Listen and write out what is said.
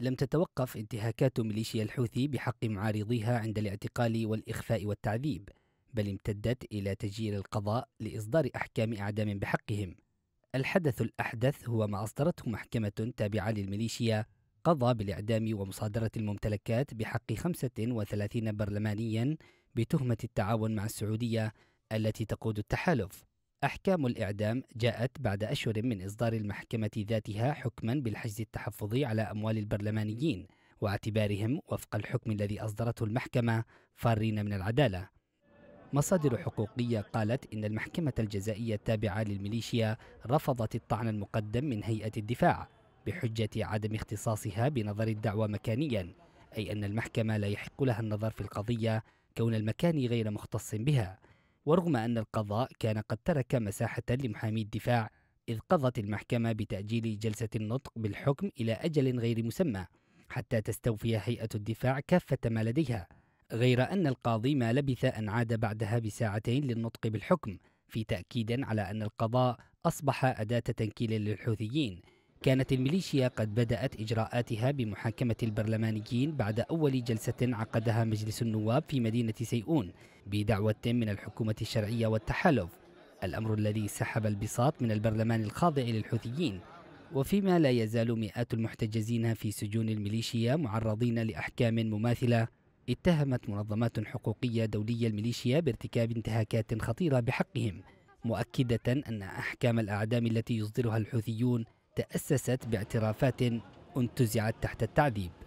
لم تتوقف انتهاكات ميليشيا الحوثي بحق معارضيها عند الاعتقال والإخفاء والتعذيب بل امتدت إلى تسجيل القضاء لإصدار أحكام إعدام بحقهم الحدث الأحدث هو ما أصدرته محكمة تابعة للميليشيا قضى بالإعدام ومصادرة الممتلكات بحق 35 برلمانيا بتهمة التعاون مع السعودية التي تقود التحالف أحكام الإعدام جاءت بعد أشهر من إصدار المحكمة ذاتها حكما بالحجز التحفظي على أموال البرلمانيين واعتبارهم وفق الحكم الذي أصدرته المحكمة فارين من العدالة مصادر حقوقية قالت إن المحكمة الجزائية التابعة للميليشيا رفضت الطعن المقدم من هيئة الدفاع بحجة عدم اختصاصها بنظر الدعوى مكانيا أي أن المحكمة لا يحق لها النظر في القضية كون المكان غير مختص بها ورغم أن القضاء كان قد ترك مساحة لمحامي الدفاع إذ قضت المحكمة بتأجيل جلسة النطق بالحكم إلى أجل غير مسمى حتى تستوفي هيئة الدفاع كافة ما لديها غير أن القاضي ما لبث أن عاد بعدها بساعتين للنطق بالحكم في تأكيد على أن القضاء أصبح أداة تنكيل للحوثيين كانت الميليشيا قد بدأت إجراءاتها بمحاكمة البرلمانيين بعد أول جلسة عقدها مجلس النواب في مدينة سيئون بدعوة من الحكومة الشرعية والتحالف الأمر الذي سحب البساط من البرلمان الخاضع للحوثيين وفيما لا يزال مئات المحتجزين في سجون الميليشيا معرضين لأحكام مماثلة اتهمت منظمات حقوقية دولية الميليشيا بارتكاب انتهاكات خطيرة بحقهم مؤكدة أن أحكام الأعدام التي يصدرها الحوثيون تأسست باعترافات انتزعت تحت التعذيب